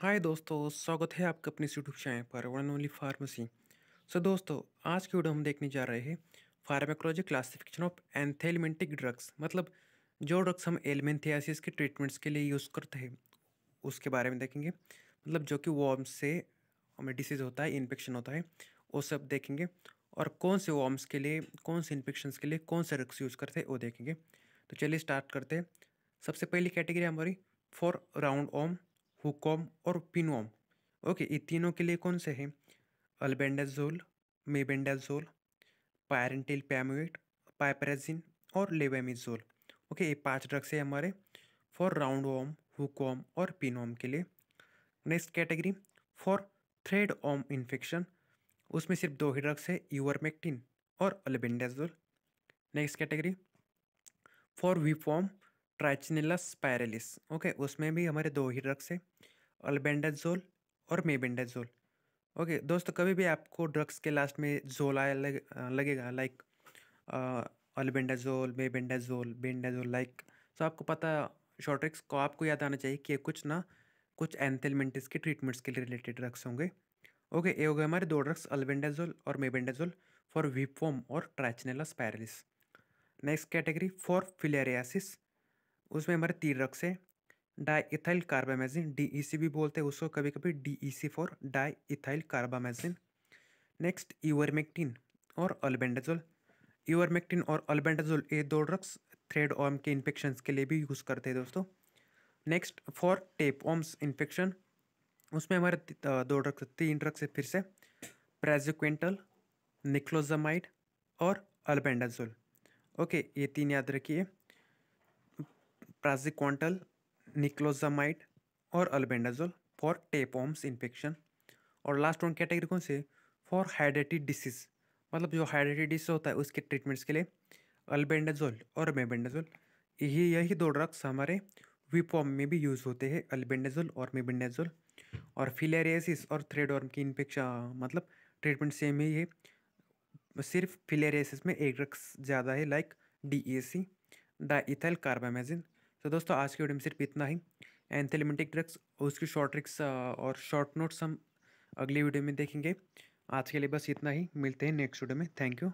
हाय दोस्तों स्वागत है आपका अपने यूट्यूब चैनल पर वन ओनली फार्मेसी सो दोस्तों आज की वीडियो हम देखने जा रहे हैं pharmacology classification of anthelmintic drugs मतलब जो ड्रग्स हम एलिमेंथियासिस के ट्रीटमेंट्स के लिए यूज़ करते हैं उसके बारे में देखेंगे मतलब जो कि वॉर्म से हमें डिसीज़ होता है इन्फेक्शन होता है वो सब देखेंगे और कौन से वॉर्म्स के लिए कौन से इन्फेक्शन के लिए कौन से ड्रग्स यूज़ करते हैं वो देखेंगे तो चलिए स्टार्ट करते हैं सबसे पहली कैटेगरी हमारी फॉर राउंड ओम हुकॉम और पिनोम ओके ये तीनों के लिए कौन से हैं अल्बेंडाजोल मेबेंडाजोल पायरेंटिल पैमोट पाइपरेजिन और लेवेमिजोल ओके ये पांच ड्रग्स हैं हमारे फॉर राउंड ओम हुकॉम और पिनोम के लिए next category for threadworm infection उसमें सिर्फ दो ही ड्रग्स है यूवरमेक्टिन और albendazole next category for whipworm trichinella spiralis okay उसमें भी हमारे दो ही ड्रग्स हैं अल्बेंडाजोल और मेबेंडाजोल ओके दोस्तों कभी भी आपको ड्रग्स के लास्ट में जोल आया लग, लगेगा like albendazole mebendazole bendazole like so तो आपको पता शॉर्ट को आपको याद आना चाहिए कि ये कुछ ना कुछ एंथेलमेंटिस के ट्रीटमेंट्स के लिए रिलेटेड ड्रग्स होंगे ओके ये हो गए हमारे दो ड्रग्स अलबेंडाजोल और मेबेंडाजोल फॉर विफोम और trichinella spiralis next category for filariasis उसमें हमारे तीन ड्रग्स हैं डाईथाइल कार्बामेजिन डीईसी भी बोलते हैं उसको कभी कभी DEC for diethyl carbamazine next ivermectin और अल्बेंडाजोल यूवरमेक्टिन और अल्बेंडाजोल ये दो ड्रग्स थ्रेड ओम के इन्फेक्शन के लिए भी यूज़ करते हैं दोस्तों next for tapeworms infection उसमें हमारे दो ड्रग्स तीन ड्रग्स है फिर से प्रेजिक्वेंटल निक्लोजामाइड और अल्बेंडाजोल ओके ये तीन याद रखिए प्राजिक्वांटल निक्लोजामाइड और अल्बेंडाजोल फॉर टेपॉम्स इन्फेक्शन और लास्ट वन कैटेगरी कौन से फॉर हाइड्रेटेड डिसीज मतलब जो हाइड्रेटेड डिसीज होता है उसके ट्रीटमेंट्स के लिए अल्बेंडाजोल और मेबेंडाजोल यही यही दो ड्रग्स हमारे वीपॉम में भी यूज़ होते हैं अल्बेंडाजोल और मेबेंडाजोल और फिलेरियासिस और थ्रेडवर्म की इन्फेक्शन मतलब ट्रीटमेंट सेम ही है सिर्फ फिलेरियासिस में एक ड्रग्स ज़्यादा है लाइक डी ए सी डाइथाइल कार्बामेजिन तो दोस्तों आज की वीडियो में सिर्फ इतना ही एंथेलिमेंटिक ड्रग्स उसकी शॉर्ट ट्रिक्स और शॉर्ट नोट्स हम अगली वीडियो में देखेंगे आज के लिए बस इतना ही मिलते हैं नेक्स्ट वीडियो में थैंक यू